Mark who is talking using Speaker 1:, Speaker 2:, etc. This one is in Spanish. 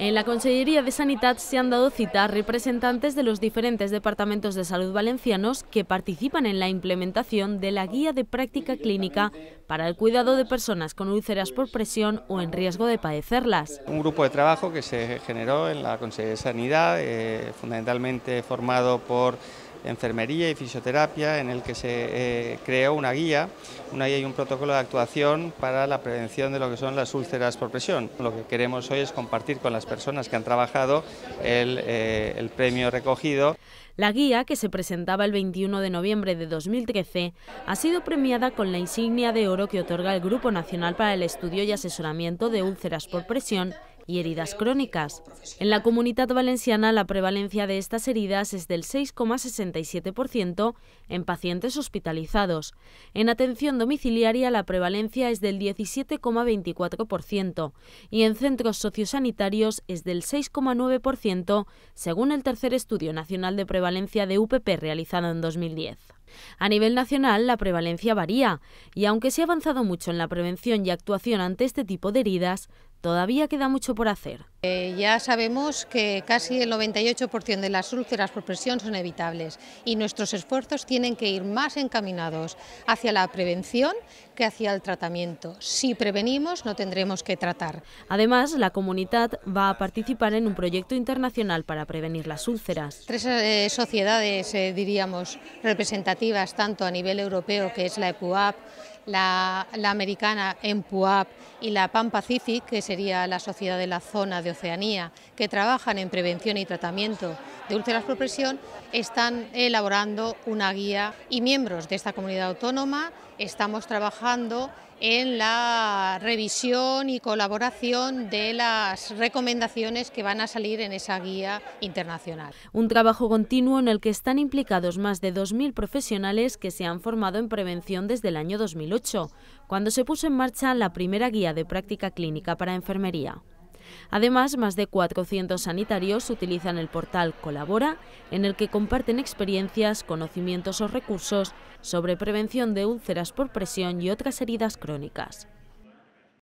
Speaker 1: En la Consellería de Sanidad se han dado cita representantes de los diferentes departamentos de salud valencianos que participan en la implementación de la Guía de Práctica Clínica para el cuidado de personas con úlceras por presión o en riesgo de padecerlas.
Speaker 2: Un grupo de trabajo que se generó en la Consellería de Sanidad, eh, fundamentalmente formado por enfermería y fisioterapia, en el que se eh, creó una guía, una guía y un protocolo de actuación para la prevención de lo que son las úlceras por presión. Lo que queremos hoy es compartir con las personas que han trabajado el eh, premio recogido.
Speaker 1: La guía, que se presentaba el 21 de noviembre de 2013, ha sido premiada con la insignia de oro que otorga el Grupo Nacional para el Estudio y Asesoramiento de Úlceras por Presión y heridas crónicas. En la comunidad valenciana la prevalencia de estas heridas es del 6,67% en pacientes hospitalizados. En atención domiciliaria la prevalencia es del 17,24% y en centros sociosanitarios es del 6,9% según el tercer estudio nacional de prevalencia de UPP realizado en 2010. A nivel nacional, la prevalencia varía, y aunque se ha avanzado mucho en la prevención y actuación ante este tipo de heridas, todavía queda mucho por hacer.
Speaker 3: Eh, ya sabemos que casi el 98% de las úlceras por presión son evitables y nuestros esfuerzos tienen que ir más encaminados hacia la prevención
Speaker 1: que hacia el tratamiento. Si prevenimos no tendremos que tratar. Además, la comunidad va a participar en un proyecto internacional para prevenir las úlceras.
Speaker 3: Tres eh, sociedades, eh, diríamos, representativas tanto a nivel europeo, que es la EPUAP, la, americana Empuap y la PAN Pacific, que sería la sociedad de la zona de Oceanía, que trabajan en prevención y tratamiento de úlceras por presión, están elaborando una guía y miembros de esta comunidad autónoma estamos trabajando en la revisión y colaboración de las recomendaciones que van a salir en esa guía internacional.
Speaker 1: Un trabajo continuo en el que están implicados más de 2.000 profesionales que se han formado en prevención desde el año 2008 cuando se puso en marcha la primera guía de práctica clínica para enfermería. Además, más de 400 sanitarios utilizan el portal Colabora, en el que comparten experiencias, conocimientos o recursos sobre prevención de úlceras por presión y otras heridas crónicas.